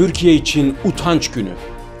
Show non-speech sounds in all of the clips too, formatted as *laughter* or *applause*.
Türkiye için utanç günü.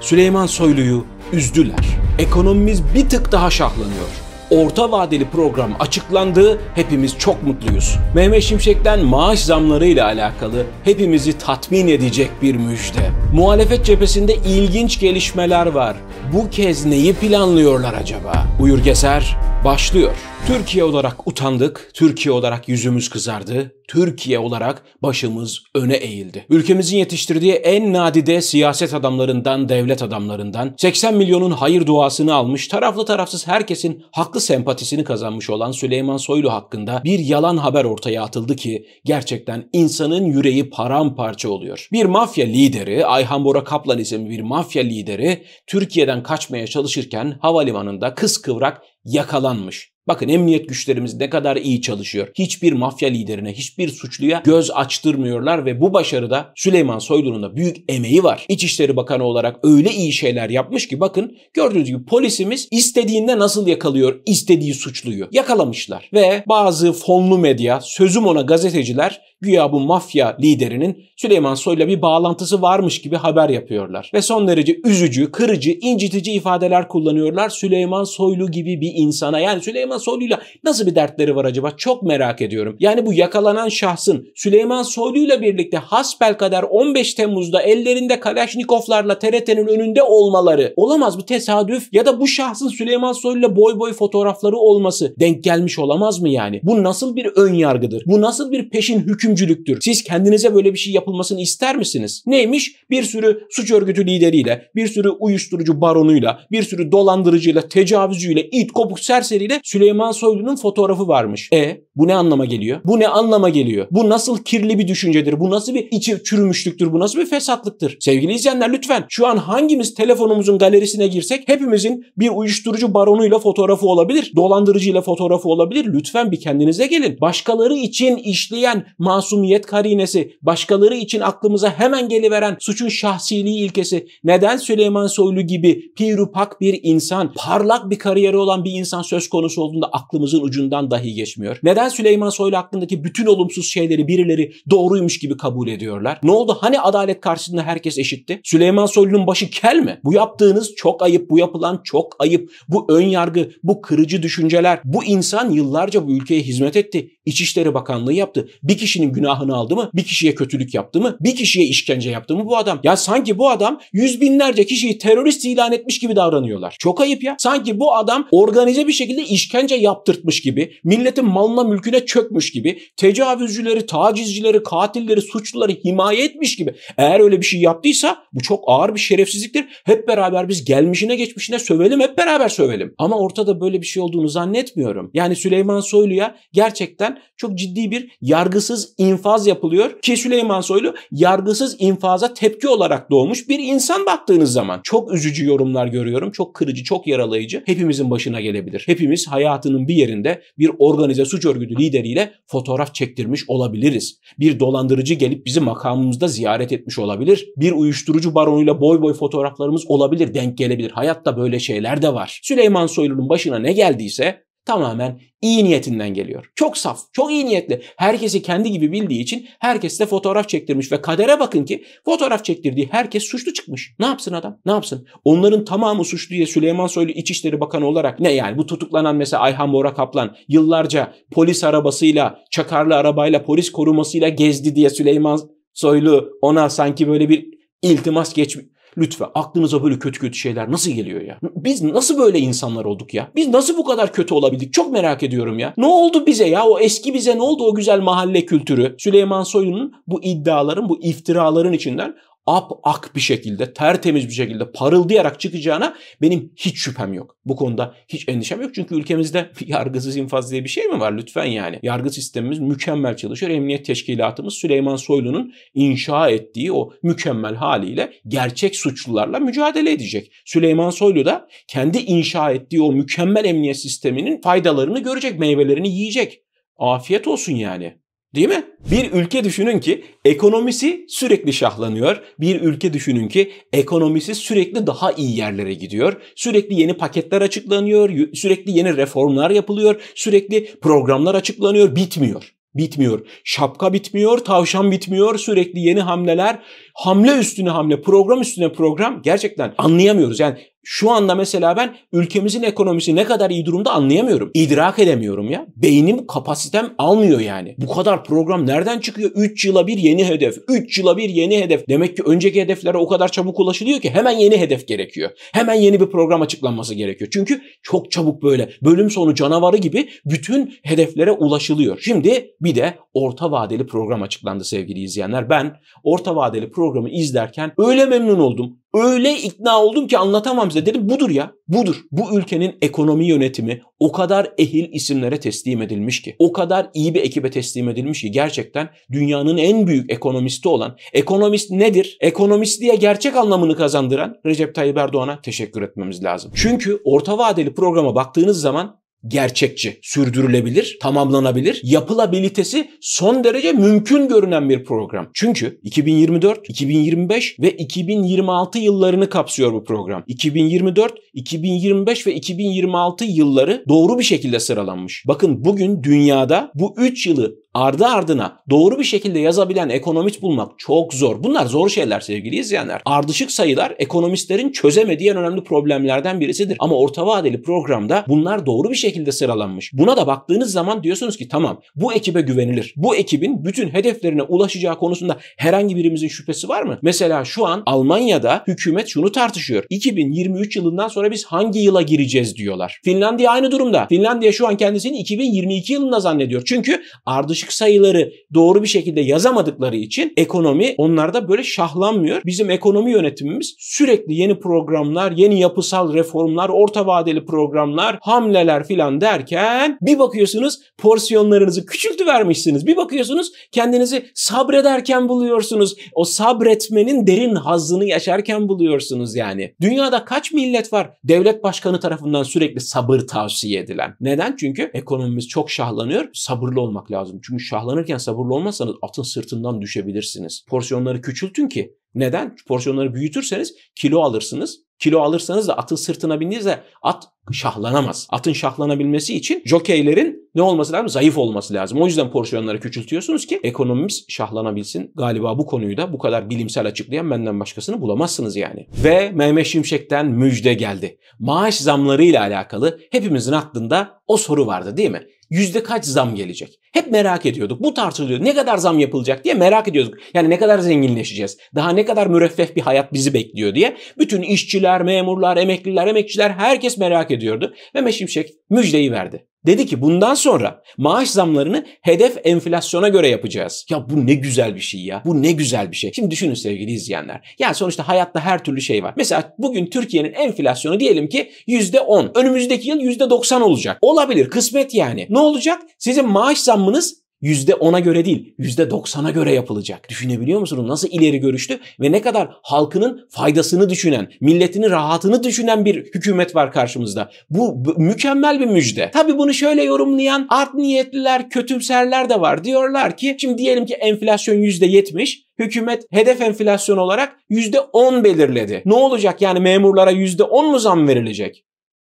Süleyman Soylu'yu üzdüler. Ekonomimiz bir tık daha şahlanıyor. Orta vadeli program açıklandı, hepimiz çok mutluyuz. Mehmet Şimşek'ten maaş zamlarıyla alakalı hepimizi tatmin edecek bir müjde. Muhalefet cephesinde ilginç gelişmeler var. Bu kez neyi planlıyorlar acaba? Uyur Geser başlıyor. Türkiye olarak utandık, Türkiye olarak yüzümüz kızardı, Türkiye olarak başımız öne eğildi. Ülkemizin yetiştirdiği en nadide siyaset adamlarından, devlet adamlarından, 80 milyonun hayır duasını almış, taraflı tarafsız herkesin haklı sempatisini kazanmış olan Süleyman Soylu hakkında bir yalan haber ortaya atıldı ki gerçekten insanın yüreği paramparça oluyor. Bir mafya lideri, Ayhan Bora Kaplan isimli bir mafya lideri Türkiye'den kaçmaya çalışırken havalimanında kıskıvrak yakalanmış. Bakın emniyet güçlerimiz ne kadar iyi çalışıyor. Hiçbir mafya liderine, hiçbir suçluya göz açtırmıyorlar ve bu başarıda Süleyman Soylu'nun da büyük emeği var. İçişleri Bakanı olarak öyle iyi şeyler yapmış ki bakın gördüğünüz gibi polisimiz istediğinde nasıl yakalıyor istediği suçluyu. Yakalamışlar ve bazı fonlu medya, sözüm ona gazeteciler güya bu mafya liderinin Süleyman Soylu'yla bir bağlantısı varmış gibi haber yapıyorlar. Ve son derece üzücü, kırıcı, incitici ifadeler kullanıyorlar Süleyman Soylu gibi bir insana. Yani Süleyman Soylu'yla nasıl bir dertleri var acaba? Çok merak ediyorum. Yani bu yakalanan şahsın Süleyman Soylu'yla birlikte hasbelkader 15 Temmuz'da ellerinde Kalaşnikovlarla TRT'nin önünde olmaları olamaz bir tesadüf ya da bu şahsın Süleyman Soylu'yla boy boy fotoğrafları olması denk gelmiş olamaz mı yani? Bu nasıl bir ön yargıdır? Bu nasıl bir peşin hüküm dönüşümcülüktür. Siz kendinize böyle bir şey yapılmasını ister misiniz? Neymiş? Bir sürü suç örgütü lideriyle, bir sürü uyuşturucu baronuyla, bir sürü dolandırıcıyla, tecavüzcüyle, it, kopuk serseriyle Süleyman Soylu'nun fotoğrafı varmış. E bu ne anlama geliyor? Bu ne anlama geliyor? Bu nasıl kirli bir düşüncedir? Bu nasıl bir içi çürümüşlüktür? Bu nasıl bir fesatlıktır? Sevgili izleyenler lütfen şu an hangimiz telefonumuzun galerisine girsek hepimizin bir uyuşturucu baronuyla fotoğrafı olabilir. Dolandırıcıyla fotoğrafı olabilir. Lütfen bir kendinize gelin. Başkaları için işleyen masumiyet karinesi, başkaları için aklımıza hemen geliveren suçun şahsiliği ilkesi, neden Süleyman Soylu gibi pirupak bir insan, parlak bir kariyeri olan bir insan söz konusu olduğunda aklımızın ucundan dahi geçmiyor? Neden neden Süleyman Soylu hakkındaki bütün olumsuz şeyleri birileri doğruymuş gibi kabul ediyorlar? Ne oldu? Hani adalet karşısında herkes eşitti? Süleyman Soylu'nun başı kel mi? Bu yaptığınız çok ayıp, bu yapılan çok ayıp. Bu ön yargı, bu kırıcı düşünceler. Bu insan yıllarca bu ülkeye hizmet etti. İçişleri Bakanlığı yaptı. Bir kişinin günahını aldı mı? Bir kişiye kötülük yaptı mı? Bir kişiye işkence yaptı mı bu adam? Ya sanki bu adam yüz binlerce kişiyi terörist ilan etmiş gibi davranıyorlar. Çok ayıp ya. Sanki bu adam organize bir şekilde işkence yaptırtmış gibi, milletin malına mülk mülküne çökmüş gibi, tecavüzcüleri, tacizcileri, katilleri, suçluları himaye etmiş gibi eğer öyle bir şey yaptıysa bu çok ağır bir şerefsizliktir. Hep beraber biz gelmişine geçmişine sövelim, hep beraber sövelim. Ama ortada böyle bir şey olduğunu zannetmiyorum. Yani Süleyman Soylu'ya gerçekten çok ciddi bir yargısız infaz yapılıyor ki Süleyman Soylu yargısız infaza tepki olarak doğmuş bir insan baktığınız zaman. Çok üzücü yorumlar görüyorum. Çok kırıcı, çok yaralayıcı. Hepimizin başına gelebilir. Hepimiz hayatının bir yerinde bir organize suç örgütü örgütü lideriyle fotoğraf çektirmiş olabiliriz. Bir dolandırıcı gelip bizi makamımızda ziyaret etmiş olabilir. Bir uyuşturucu baronuyla boy boy fotoğraflarımız olabilir, denk gelebilir. Hayatta böyle şeyler de var. Süleyman Soylu'nun başına ne geldiyse tamamen iyi niyetinden geliyor. Çok saf, çok iyi niyetli. Herkesi kendi gibi bildiği için herkes de fotoğraf çektirmiş ve kadere bakın ki fotoğraf çektirdiği herkes suçlu çıkmış. Ne yapsın adam? Ne yapsın? Onların tamamı suçlu diye Süleyman Soylu İçişleri Bakanı olarak ne yani bu tutuklanan mesela Ayhan Bora Kaplan yıllarca polis arabasıyla, çakarlı arabayla, polis korumasıyla gezdi diye Süleyman Soylu ona sanki böyle bir iltimas geçmiş Lütfen aklınıza böyle kötü kötü şeyler nasıl geliyor ya? Biz nasıl böyle insanlar olduk ya? Biz nasıl bu kadar kötü olabildik? Çok merak ediyorum ya. Ne oldu bize ya? O eski bize ne oldu o güzel mahalle kültürü? Süleyman Soylu'nun bu iddiaların, bu iftiraların içinden ap ak bir şekilde, tertemiz bir şekilde parıldayarak çıkacağına benim hiç şüphem yok. Bu konuda hiç endişem yok. Çünkü ülkemizde *laughs* yargısız infaz diye bir şey mi var lütfen yani? Yargı sistemimiz mükemmel çalışıyor. Emniyet teşkilatımız Süleyman Soylu'nun inşa ettiği o mükemmel haliyle gerçek suçlularla mücadele edecek. Süleyman Soylu da kendi inşa ettiği o mükemmel emniyet sisteminin faydalarını görecek, meyvelerini yiyecek. Afiyet olsun yani. Değil mi? Bir ülke düşünün ki ekonomisi sürekli şahlanıyor. Bir ülke düşünün ki ekonomisi sürekli daha iyi yerlere gidiyor. Sürekli yeni paketler açıklanıyor, sürekli yeni reformlar yapılıyor, sürekli programlar açıklanıyor, bitmiyor. Bitmiyor. Şapka bitmiyor, tavşan bitmiyor, sürekli yeni hamleler, hamle üstüne hamle, program üstüne program gerçekten anlayamıyoruz. Yani şu anda mesela ben ülkemizin ekonomisi ne kadar iyi durumda anlayamıyorum. İdrak edemiyorum ya. Beynim kapasitem almıyor yani. Bu kadar program nereden çıkıyor? 3 yıla bir yeni hedef. 3 yıla bir yeni hedef. Demek ki önceki hedeflere o kadar çabuk ulaşılıyor ki hemen yeni hedef gerekiyor. Hemen yeni bir program açıklanması gerekiyor. Çünkü çok çabuk böyle bölüm sonu canavarı gibi bütün hedeflere ulaşılıyor. Şimdi bir de orta vadeli program açıklandı sevgili izleyenler. Ben orta vadeli program programı izlerken öyle memnun oldum. Öyle ikna oldum ki anlatamam size. Dedim budur ya. Budur. Bu ülkenin ekonomi yönetimi o kadar ehil isimlere teslim edilmiş ki. O kadar iyi bir ekibe teslim edilmiş ki gerçekten dünyanın en büyük ekonomisti olan. Ekonomist nedir? Ekonomist diye gerçek anlamını kazandıran Recep Tayyip Erdoğan'a teşekkür etmemiz lazım. Çünkü orta vadeli programa baktığınız zaman gerçekçi, sürdürülebilir, tamamlanabilir, yapılabilitesi son derece mümkün görünen bir program. Çünkü 2024, 2025 ve 2026 yıllarını kapsıyor bu program. 2024, 2025 ve 2026 yılları doğru bir şekilde sıralanmış. Bakın bugün dünyada bu 3 yılı ardı ardına doğru bir şekilde yazabilen ekonomist bulmak çok zor. Bunlar zor şeyler sevgili izleyenler. Ardışık sayılar ekonomistlerin çözemediği en önemli problemlerden birisidir. Ama orta vadeli programda bunlar doğru bir şekilde sıralanmış. Buna da baktığınız zaman diyorsunuz ki tamam bu ekibe güvenilir. Bu ekibin bütün hedeflerine ulaşacağı konusunda herhangi birimizin şüphesi var mı? Mesela şu an Almanya'da hükümet şunu tartışıyor. 2023 yılından sonra biz hangi yıla gireceğiz diyorlar. Finlandiya aynı durumda. Finlandiya şu an kendisini 2022 yılında zannediyor. Çünkü ardışık açık sayıları doğru bir şekilde yazamadıkları için ekonomi onlarda böyle şahlanmıyor. Bizim ekonomi yönetimimiz sürekli yeni programlar, yeni yapısal reformlar, orta vadeli programlar, hamleler filan derken bir bakıyorsunuz porsiyonlarınızı küçültü vermişsiniz. Bir bakıyorsunuz kendinizi sabrederken buluyorsunuz. O sabretmenin derin hazzını yaşarken buluyorsunuz yani. Dünyada kaç millet var devlet başkanı tarafından sürekli sabır tavsiye edilen? Neden? Çünkü ekonomimiz çok şahlanıyor. Sabırlı olmak lazım. Çünkü şahlanırken sabırlı olmazsanız atın sırtından düşebilirsiniz. Porsiyonları küçültün ki. Neden? Porsiyonları büyütürseniz kilo alırsınız. Kilo alırsanız da atın sırtına bindiğinizde at şahlanamaz. Atın şahlanabilmesi için jokeylerin ne olması lazım? Zayıf olması lazım. O yüzden porsiyonları küçültüyorsunuz ki ekonomimiz şahlanabilsin. Galiba bu konuyu da bu kadar bilimsel açıklayan benden başkasını bulamazsınız yani. Ve Mehmet Şimşek'ten müjde geldi. Maaş zamlarıyla alakalı hepimizin aklında o soru vardı değil mi? yüzde kaç zam gelecek? Hep merak ediyorduk. Bu tartışılıyordu. Ne kadar zam yapılacak diye merak ediyorduk. Yani ne kadar zenginleşeceğiz? Daha ne kadar müreffeh bir hayat bizi bekliyor diye. Bütün işçiler, memurlar, emekliler, emekçiler herkes merak ediyordu. Ve Meşimşek müjdeyi verdi. Dedi ki bundan sonra maaş zamlarını hedef enflasyona göre yapacağız. Ya bu ne güzel bir şey ya. Bu ne güzel bir şey. Şimdi düşünün sevgili izleyenler. Yani sonuçta hayatta her türlü şey var. Mesela bugün Türkiye'nin enflasyonu diyelim ki %10. Önümüzdeki yıl %90 olacak. Olabilir kısmet yani. Ne olacak? Sizin maaş zammınız %10'a göre değil, %90'a göre yapılacak. Düşünebiliyor musunuz? Nasıl ileri görüşlü ve ne kadar halkının faydasını düşünen, milletinin rahatını düşünen bir hükümet var karşımızda. Bu mükemmel bir müjde. Tabi bunu şöyle yorumlayan art niyetliler, kötümserler de var. Diyorlar ki, şimdi diyelim ki enflasyon %70, hükümet hedef enflasyon olarak %10 belirledi. Ne olacak yani memurlara %10 mu zam verilecek?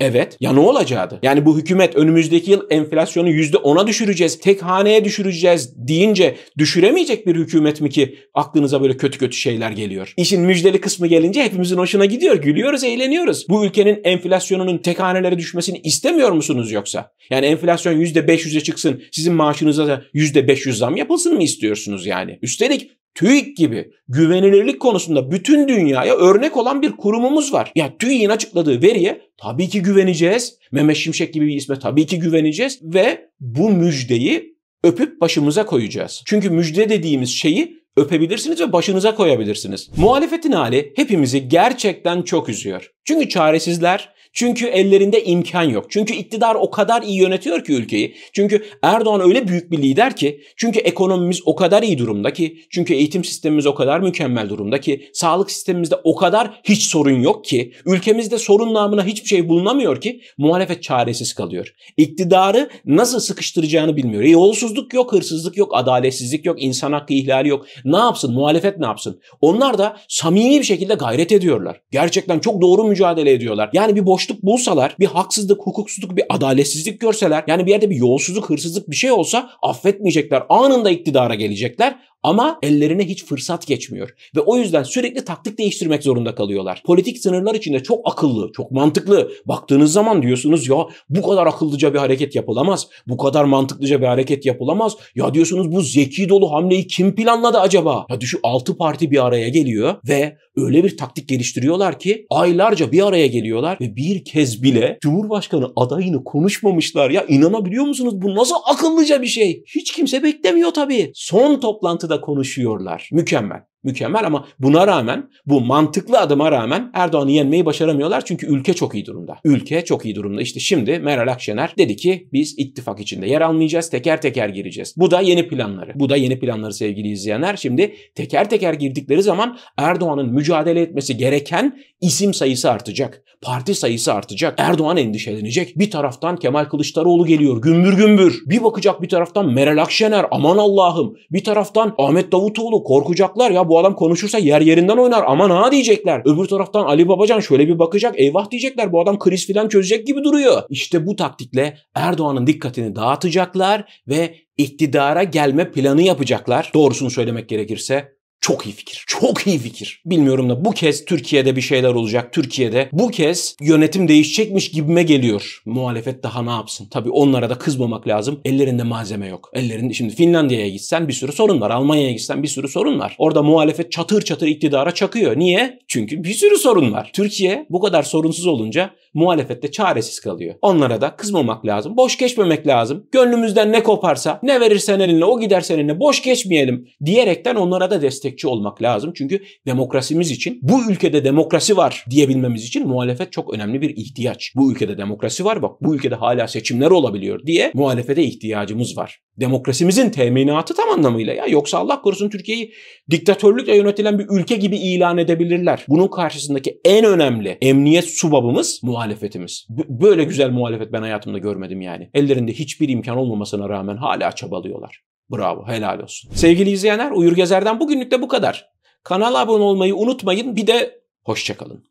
Evet. Ya ne olacaktı? Yani bu hükümet önümüzdeki yıl enflasyonu %10'a düşüreceğiz, tek haneye düşüreceğiz deyince düşüremeyecek bir hükümet mi ki aklınıza böyle kötü kötü şeyler geliyor? İşin müjdeli kısmı gelince hepimizin hoşuna gidiyor. Gülüyoruz, eğleniyoruz. Bu ülkenin enflasyonunun tek hanelere düşmesini istemiyor musunuz yoksa? Yani enflasyon yüzde %500'e çıksın, sizin maaşınıza da %500 zam yapılsın mı istiyorsunuz yani? Üstelik TÜİK gibi güvenilirlik konusunda bütün dünyaya örnek olan bir kurumumuz var. Ya yani TÜİK'in açıkladığı veriye tabii ki güveneceğiz. Mehmet Şimşek gibi bir isme tabii ki güveneceğiz ve bu müjdeyi öpüp başımıza koyacağız. Çünkü müjde dediğimiz şeyi öpebilirsiniz ve başınıza koyabilirsiniz. Muhalefetin hali hepimizi gerçekten çok üzüyor. Çünkü çaresizler çünkü ellerinde imkan yok. Çünkü iktidar o kadar iyi yönetiyor ki ülkeyi. Çünkü Erdoğan öyle büyük bir lider ki. Çünkü ekonomimiz o kadar iyi durumda ki. Çünkü eğitim sistemimiz o kadar mükemmel durumda ki. Sağlık sistemimizde o kadar hiç sorun yok ki. Ülkemizde sorun namına hiçbir şey bulunamıyor ki. Muhalefet çaresiz kalıyor. İktidarı nasıl sıkıştıracağını bilmiyor. E, yolsuzluk yok, hırsızlık yok, adaletsizlik yok, insan hakkı ihlali yok. Ne yapsın? Muhalefet ne yapsın? Onlar da samimi bir şekilde gayret ediyorlar. Gerçekten çok doğru mücadele ediyorlar. Yani bir boş boşluk bulsalar, bir haksızlık, hukuksuzluk, bir adaletsizlik görseler, yani bir yerde bir yolsuzluk, hırsızlık bir şey olsa affetmeyecekler. Anında iktidara gelecekler. Ama ellerine hiç fırsat geçmiyor. Ve o yüzden sürekli taktik değiştirmek zorunda kalıyorlar. Politik sınırlar içinde çok akıllı, çok mantıklı. Baktığınız zaman diyorsunuz ya bu kadar akıllıca bir hareket yapılamaz. Bu kadar mantıklıca bir hareket yapılamaz. Ya diyorsunuz bu zeki dolu hamleyi kim planladı acaba? Ya düşün 6 parti bir araya geliyor ve öyle bir taktik geliştiriyorlar ki aylarca bir araya geliyorlar ve bir kez bile Cumhurbaşkanı adayını konuşmamışlar. Ya inanabiliyor musunuz? Bu nasıl akıllıca bir şey? Hiç kimse beklemiyor tabii. Son toplantı da konuşuyorlar. Mükemmel mükemmel ama buna rağmen bu mantıklı adıma rağmen Erdoğan'ı yenmeyi başaramıyorlar çünkü ülke çok iyi durumda. Ülke çok iyi durumda. İşte şimdi Meral Akşener dedi ki biz ittifak içinde yer almayacağız, teker teker gireceğiz. Bu da yeni planları. Bu da yeni planları sevgili izleyenler. Şimdi teker teker girdikleri zaman Erdoğan'ın mücadele etmesi gereken isim sayısı artacak. Parti sayısı artacak. Erdoğan endişelenecek. Bir taraftan Kemal Kılıçdaroğlu geliyor gümbür gümbür. Bir bakacak bir taraftan Meral Akşener aman Allah'ım. Bir taraftan Ahmet Davutoğlu korkacaklar ya bu adam konuşursa yer yerinden oynar aman ha diyecekler. Öbür taraftan Ali Babacan şöyle bir bakacak eyvah diyecekler bu adam kriz filan çözecek gibi duruyor. İşte bu taktikle Erdoğan'ın dikkatini dağıtacaklar ve iktidara gelme planı yapacaklar. Doğrusunu söylemek gerekirse çok iyi fikir. Çok iyi fikir. Bilmiyorum da bu kez Türkiye'de bir şeyler olacak. Türkiye'de bu kez yönetim değişecekmiş gibime geliyor. Muhalefet daha ne yapsın? Tabii onlara da kızmamak lazım. Ellerinde malzeme yok. Ellerinde şimdi Finlandiya'ya gitsen bir sürü sorun var. Almanya'ya gitsen bir sürü sorun var. Orada muhalefet çatır çatır iktidara çakıyor. Niye? Çünkü bir sürü sorun var. Türkiye bu kadar sorunsuz olunca muhalefette çaresiz kalıyor. Onlara da kızmamak lazım. Boş geçmemek lazım. Gönlümüzden ne koparsa, ne verirsen eline o gider seninle boş geçmeyelim diyerekten onlara da destek gerçekçi olmak lazım. Çünkü demokrasimiz için bu ülkede demokrasi var diyebilmemiz için muhalefet çok önemli bir ihtiyaç. Bu ülkede demokrasi var bak bu ülkede hala seçimler olabiliyor diye muhalefete ihtiyacımız var. Demokrasimizin teminatı tam anlamıyla ya yoksa Allah korusun Türkiye'yi diktatörlükle yönetilen bir ülke gibi ilan edebilirler. Bunun karşısındaki en önemli emniyet subabımız muhalefetimiz. B- böyle güzel muhalefet ben hayatımda görmedim yani. Ellerinde hiçbir imkan olmamasına rağmen hala çabalıyorlar. Bravo, helal olsun. Sevgili izleyenler, Uyur Gezer'den bugünlük de bu kadar. Kanala abone olmayı unutmayın. Bir de hoşçakalın.